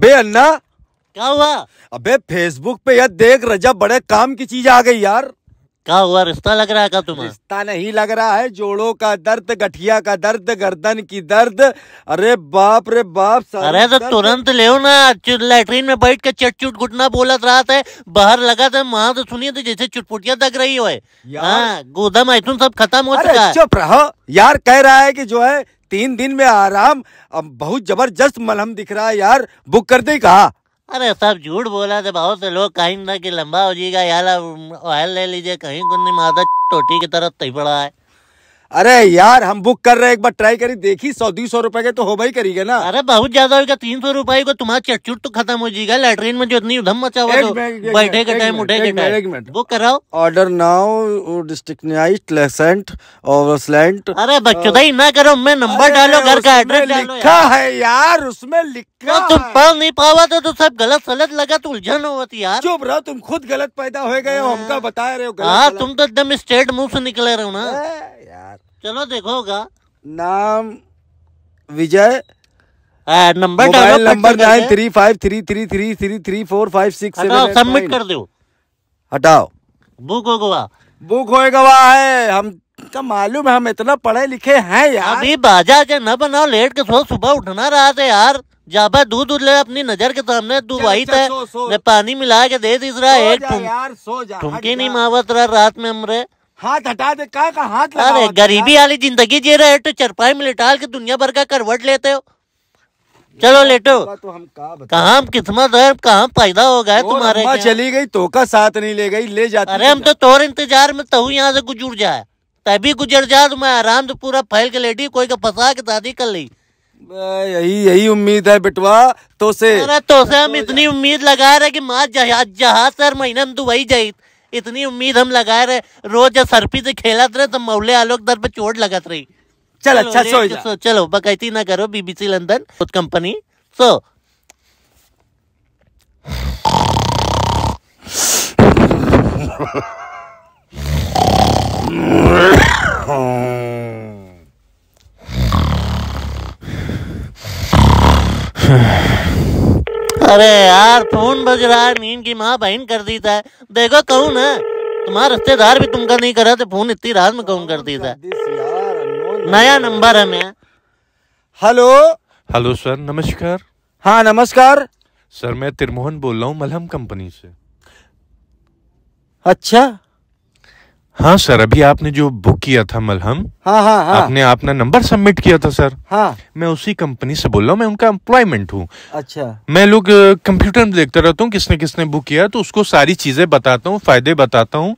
बे अन्ना क्या हुआ अबे फेसबुक पे यार देख रजा बड़े काम की चीज आ गई यार क्या हुआ रिश्ता लग रहा है तुम्हें रिश्ता नहीं लग रहा है जोड़ों का दर्द गठिया का दर्द गर्दन की दर्द अरे बाप रे बाप अरे तो तुरंत ले ना लेटरिन में बैठ के चट चुट घुटना बोलत रहा था बाहर लगा था तो वहां तो सुनिए तो जैसे चुटपुटिया दग रही हो गोदम ऐसुन सब खत्म हो चुका है चुप रहो यार कह रहा है की जो है तीन दिन में आराम बहुत जबरदस्त मलहम दिख रहा है यार बुक कर दे कहा अरे सब झूठ बोला थे बहुत से लोग कहीं ना कि लंबा हो जाएगा यार ऑयल ले लीजिए कहीं कुंडी माता टोटी की तरफ तही तो पड़ा है अरे यार हम बुक कर रहे हैं एक बार ट्राई करी देखी सौ दो सौ रुपए के तो हो भाई करीगे ना अरे बहुत ज्यादा होगा तीन सौ रुपए को तुम्हारा चटचुट तो खत्म हो जाएगा लेटरिन में जो इतनी उधम मचा हुआ तो बैठे के टाइम उठे के टाइम बुक कराओ ऑर्डर नाउ डिस्ट्रिक्ट नाइट लेसेंट और अरे बच्चों ना करो मैं नंबर डालो घर का एड्रेस लिखा है यार उसमें लिखा क्या तुम पढ़ नहीं पावा तो, तो सब गलत सलत लगा तो उलझन होती यार चुप रहो तुम खुद गलत पैदा हो गए हो हमका हाँ। बता रहे हो हाँ तुम तो एकदम स्ट्रेट मुंह से निकले रहो ना यार चलो देखोगा नाम Vijay number number nine three five three three three three three four five six submit कर दो हटाओ बुक हो गवा बुक हो गवा है हम का मालूम है हम इतना पढ़े लिखे हैं यार अभी बाजा के न बनाओ लेट के सो सुबह उठना रहा था यार जहाँ पर दूध दूध ले अपनी नजर के सामने तू वही था मैं पानी मिला के दे दी रहा एक ठुमकी नहीं मावत रहा रात में हमरे हाथ हटा दे का का हाथ अरे गरीबी वाली जिंदगी जी रहे तो चरपाई में लेटाल के दुनिया भर का करवट लेते हो चलो लेटो तो हम कहा किस्मत है कहाँ पैदा हो गए तुम्हारे चली गई तो का साथ नहीं ले गई ले जाते अरे हम तो तोर इंतजार में तहु यहाँ से गुजर जाए तभी गुजर जा तो मैं आराम से पूरा फैल के लेटी कोई का फंसा के शादी कर ली यही यही उम्मीद है बिटवा तो से अरे तो से हम इतनी उम्मीद लगा रहे कि माँ जहाज जहाज सर महीने हम दुबई जाए इतनी उम्मीद हम लगा रहे रोज जब सरपी से खेलत रहे तो मौले आलोक दर पे चोट लगत रही चल अच्छा सो चलो बकैती ना करो बीबीसी लंदन खुद कंपनी सो Hmm. अरे यार फोन बज रहा है नींद की माँ बहन कर दी है देखो कौन है तुम्हारा रिश्तेदार भी तुमका नहीं करा तो फोन इतनी रात में कौन कर दी था नया नंबर है मैं हेलो हेलो सर नमस्कार हाँ नमस्कार सर मैं त्रिमोहन बोल रहा हूँ मलहम कंपनी से अच्छा हाँ सर अभी आपने जो बुक किया था मलहम हाँ हाँ हाँ आपने अपना नंबर सबमिट किया था सर हाँ मैं उसी कंपनी से बोल रहा हूँ मैं उनका एम्प्लॉयमेंट हूँ अच्छा मैं लोग कंप्यूटर में देखता रहता हूँ किसने किसने बुक किया तो उसको सारी चीजें बताता हूँ फायदे बताता हूँ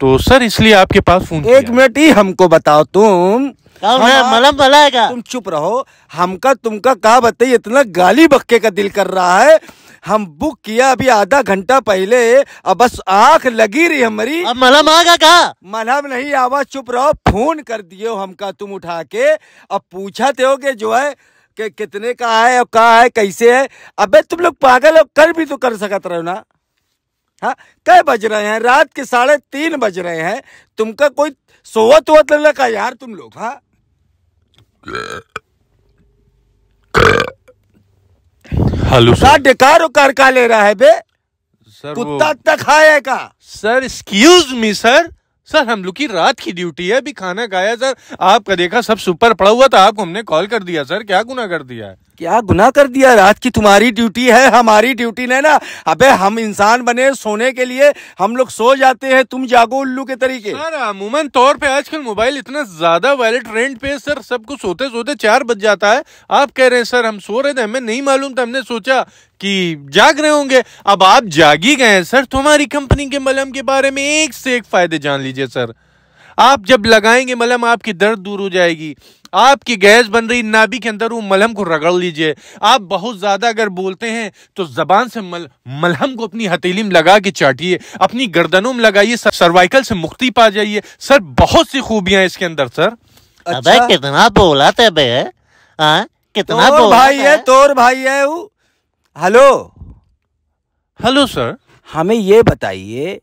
तो सर इसलिए आपके पास फोन एक मिनट ही हमको बताओ तुम हाँ, मलम भलाएगा तुम चुप रहो हमका तुमका कहा बताइए इतना गाली बक्के का दिल कर रहा है हम बुक किया अभी आधा घंटा पहले अब बस आंख लगी रही हमारी अब मलहम आगा का मलहम नहीं आवाज चुप रहो फोन कर दियो हमका तुम उठा के अब पूछा थे हो के जो है के कितने का है और कहा है कैसे है अबे तुम लोग पागल हो कर भी तो कर सकते रहो ना हाँ कै बज रहे हैं रात के साढ़े तीन बज रहे हैं तुमका कोई सोवत वोत लगा यार तुम लोग हाँ भालू साढ़े कर का ले रहा है बे सर कुत्ता तक का sir excuse me sir sir हम लोग की रात की ड्यूटी है अभी खाना खाया सर आपका देखा सब सुपर पड़ा हुआ था आपको हमने कॉल कर दिया सर क्या गुना कर दिया है क्या गुनाह कर दिया रात की तुम्हारी ड्यूटी है हमारी ड्यूटी नहीं ना अबे हम इंसान बने सोने के लिए हम लोग सो जाते हैं तुम जागो उल्लू के तरीके सर अमूमन तौर पे आजकल मोबाइल इतना ज्यादा वायरल ट्रेंड पे सर सबको सोते सोते चार बज जाता है आप कह रहे हैं सर हम सो रहे थे हमें नहीं मालूम था हमने सोचा कि जाग रहे होंगे अब आप जाग ही गए हैं सर तुम्हारी कंपनी के मलम के बारे में एक से एक फायदे जान लीजिए सर आप जब लगाएंगे मलम आपकी दर्द दूर हो जाएगी आपकी गैस बन रही नाभि के अंदर वो मलहम को रगड़ लीजिए आप बहुत ज़्यादा अगर बोलते हैं तो ज़बान से मल, मलहम को अपनी हथेली में लगा के चाटिए अपनी गर्दनों में लगाइए सर्वाइकल से मुक्ति पा जाइए सर बहुत सी खूबियां इसके अंदर सर अच्छा? कितना बोला बे कितना तोर भाई है तोर भाई है वो हेलो हेलो सर हमें ये बताइए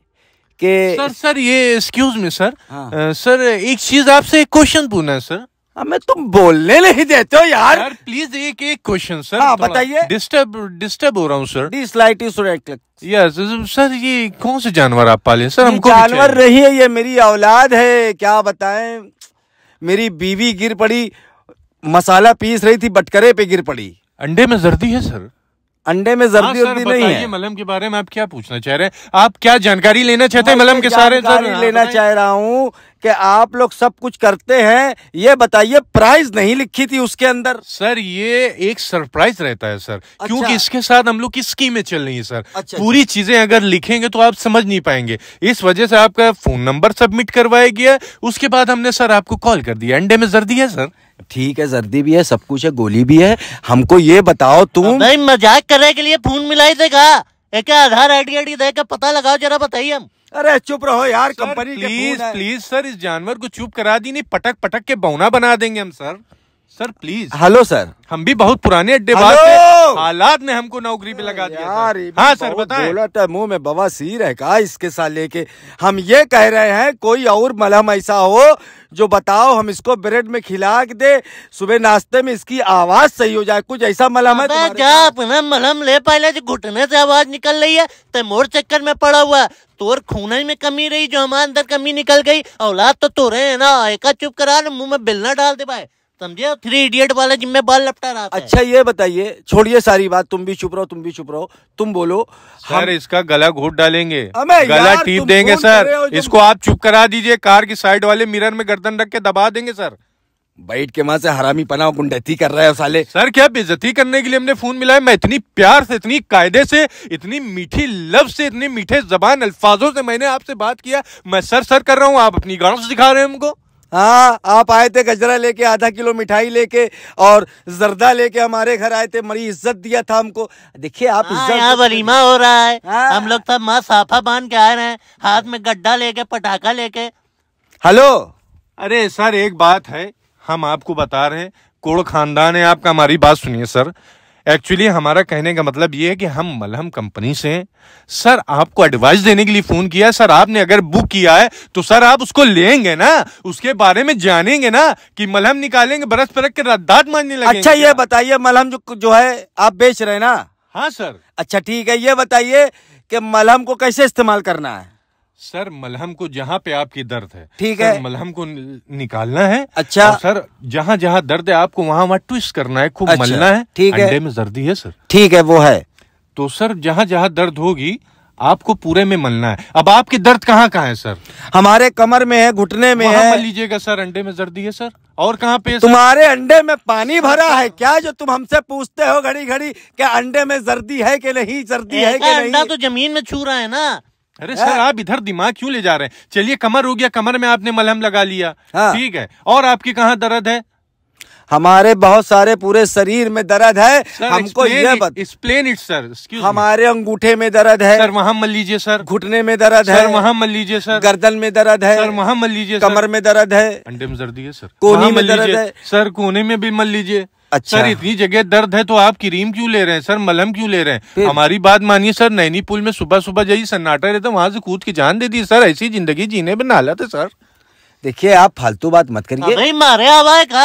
के... सर सर ये एक्सक्यूज में सर हाँ। आ, सर एक चीज आपसे एक क्वेश्चन पूछना है सर हमें तुम बोलने नहीं देते हो यार प्लीज एक एक क्वेश्चन सर हाँ बताइए डिस्टर्ब डिस्टर्ब हो रहा हूँ सर डिसलाइट यू यस सर ये कौन से जानवर आप पाले सर हमको जानवर रही है ये मेरी औलाद है क्या बताएं मेरी बीवी गिर पड़ी मसाला पीस रही थी बटकरे पे गिर पड़ी अंडे में जर्दी है सर अंडे में जर्दी हाँ, नहीं है मलम के बारे में आप क्या पूछना चाह रहे हैं आप क्या जानकारी लेना चाहते हैं मलम के सारे लेना चाह रहा हूँ कि आप लोग सब कुछ करते हैं ये बताइए प्राइस नहीं लिखी थी उसके अंदर सर ये एक सरप्राइज रहता है सर अच्छा। क्योंकि इसके साथ हम लोग की स्कीमें चल रही है सर अच्छा, अच्छा। पूरी अच्छा। चीजें अगर लिखेंगे तो आप समझ नहीं पाएंगे इस वजह से आपका फोन नंबर सबमिट करवाया गया उसके बाद हमने सर आपको कॉल कर दिया अंडे में जर दिया सर ठीक है सर्दी भी है सब कुछ है गोली भी है हमको ये बताओ तुम नहीं मजाक करने के लिए फोन मिलाई देगा एक आधार आईडी आईडी दे के पता लगाओ जरा बताइए हम अरे चुप रहो यार कंपनी प्लीज प्लीज सर इस जानवर को चुप करा दी नहीं पटक पटक के बौना बना देंगे हम sir sir please hello sir हम भी बहुत पुराने अड्डे बात हालात ने हमको नौकरी पे लगा दिया यार हाँ सर बताए बोला था मुंह में सी रह का इसके साथ लेके हम ये कह रहे हैं कोई और मलहम ऐसा हो जो बताओ हम इसको ब्रेड में खिला के दे सुबह नाश्ते में इसकी आवाज सही हो जाए कुछ ऐसा मलहम है क्या अपना मलहम ले पहले जो घुटने से आवाज निकल रही है तैमोर चक्कर में पड़ा हुआ तोर खून में कमी रही जो हमारे अंदर कमी निकल गई औलाद तो तोरे है ना एका चुप करा मुंह में बिलना डाल दे भाई समझे थ्री इडियट वाला जिम्मे बाल लपटा रहा अच्छा ये बताइए छोड़िए सारी बात तुम भी चुप रहो तुम भी चुप रहो तुम बोलो सर हम... इसका गला घोट डालेंगे गला टीप देंगे सर इसको आप चुप करा दीजिए कार की साइड वाले मिरर में गर्दन रख के दबा देंगे सर बैठ के माँ से हरामी पना गुंडी कर रहे है साले सर क्या बेजती करने के लिए हमने फोन मिलाया मैं इतनी प्यार से इतनी कायदे से इतनी मीठी लव से इतनी मीठे जबान अल्फाजों से मैंने आपसे बात किया मैं सर सर कर रहा हूँ आप अपनी गाड़ों से दिखा रहे हैं हमको हाँ आप आए थे गजरा लेके आधा किलो मिठाई लेके और जर्दा लेके हमारे घर आए थे मरी इज्जत दिया था हमको देखिए आप हाँ, यहाँ तो वलीमा हो रहा है आ, हाँ। हम लोग सब तो माँ साफा बांध के आ रहे हैं हाथ में गड्ढा लेके पटाखा लेके हेलो अरे सर एक बात है हम आपको बता रहे हैं कोड़ खानदान है आपका हमारी बात सुनिए सर एक्चुअली हमारा कहने का मतलब ये है कि हम मलहम कंपनी से सर आपको एडवाइस देने के लिए फोन किया सर आपने अगर बुक किया है तो सर आप उसको लेंगे ना उसके बारे में जानेंगे ना कि मलहम निकालेंगे बरस पर के रद्दात मारने लगे अच्छा ये बताइए मलहम जो जो है आप बेच रहे हैं ना हाँ सर अच्छा ठीक है ये बताइए कि मलहम को कैसे इस्तेमाल करना है सर मलहम को जहाँ पे आपकी दर्द है ठीक है मलहम को निकालना है अच्छा सर जहाँ जहाँ दर्द है आपको वहाँ वहाँ ट्विस्ट करना है खूब अच्छा, मलना है ठीक है में जर्दी है सर ठीक है वो है तो सर जहाँ जहाँ दर्द होगी आपको पूरे में मलना है अब आपके दर्द कहाँ कहाँ है सर हमारे कमर में है घुटने में है मल लीजिएगा सर अंडे में जर्दी है सर और कहाँ पे तुम्हारे अंडे में पानी भरा है क्या जो तुम हमसे पूछते हो घड़ी घड़ी के अंडे में जर्दी है कि नहीं जर्दी है कि नहीं अंडा तो जमीन में छू रहा है ना अरे हाँ। सर आप इधर दिमाग क्यों ले जा रहे हैं चलिए कमर हो गया कमर में आपने मलहम लगा लिया हाँ। ठीक है और आपके कहाँ दर्द है हमारे बहुत सारे पूरे शरीर में दर्द है सर, हमको ये बत... एक्सप्लेन इट सर हमारे अंगूठे में दर्द है सर वहाँ मल लीजिए सर घुटने में दर्द है वहाँ मल लीजिए सर गर्दन में दर्द है सर वहाँ मल लीजिए कमर में दर्द है अंडे में दर्द है सर कोने में दर्द है सर कोने में भी मल लीजिए अच्छा सर इतनी जगह दर्द है तो आप क्रीम क्यों ले रहे हैं सर मलहम क्यों ले रहे हैं हमारी बात मानिए सर नैनी पुल में सुबह सुबह जाइए सन्नाटा रहता तो वहां से कूद के जान दे दी सर ऐसी जिंदगी जीने में नाला है सर देखिए आप फालतू बात मत करिए मारे आवाए का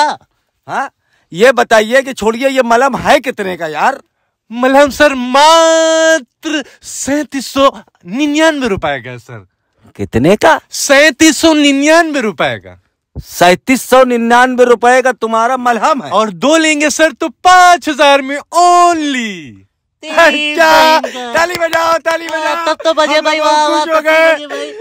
हाँ ये बताइए कि छोड़िए ये मलहम है कितने का यार मलहम सर मात्र सैतीस सौ निन्यानवे रुपए का सर कितने का सैतीस सौ निन्यानवे रुपए का सैतीस सौ निन्यानवे रुपए का तुम्हारा मलहम है और दो लेंगे सर तो पाँच हजार में ओनली ताली बजाओ ताली हाँ, बजाओ तब तो बजे भाई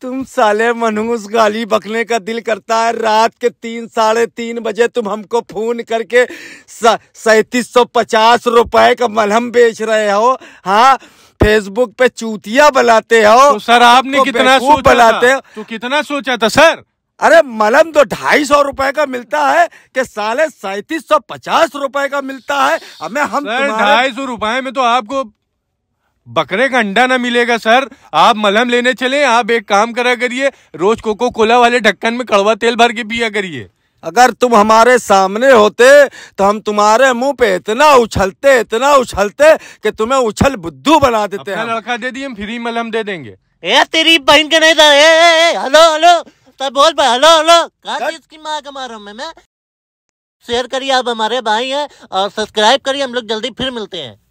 तुम साले मनहूस गाली बकने का दिल करता है रात के तीन साढ़े तीन बजे तुम हमको फोन करके सैतीस सौ पचास रुपए का मलहम बेच रहे हो हाँ फेसबुक पे चूतिया बलाते हो तो सर आपने कितना सोचा बलाते हो तो कितना सोचा था सर अरे मलम तो ढाई सौ रुपए का मिलता है कि साले सैतीस सौ पचास रुपए का मिलता है हमें हम ढाई सौ रुपए में तो आपको बकरे का अंडा ना मिलेगा सर आप मलहम लेने चले आप एक काम करा करिए रोज कोको कोला वाले ढक्कन में कड़वा तेल भर के पिया करिए अगर तुम हमारे सामने होते तो हम तुम्हारे मुंह पे इतना उछलते इतना उछलते कि तुम्हें उछल बुद्धू बना देते हैं लड़का दे दिए हम फ्री मलहम दे देंगे ए तेरी बहन के नहीं था ए, ए, ए, हेलो हेलो तब तो बोल भाई हेलो हेलो कहा की माँ कमा रहा हूँ मैं शेयर करिए आप हमारे भाई हैं और सब्सक्राइब करिए हम लोग जल्दी फिर मिलते हैं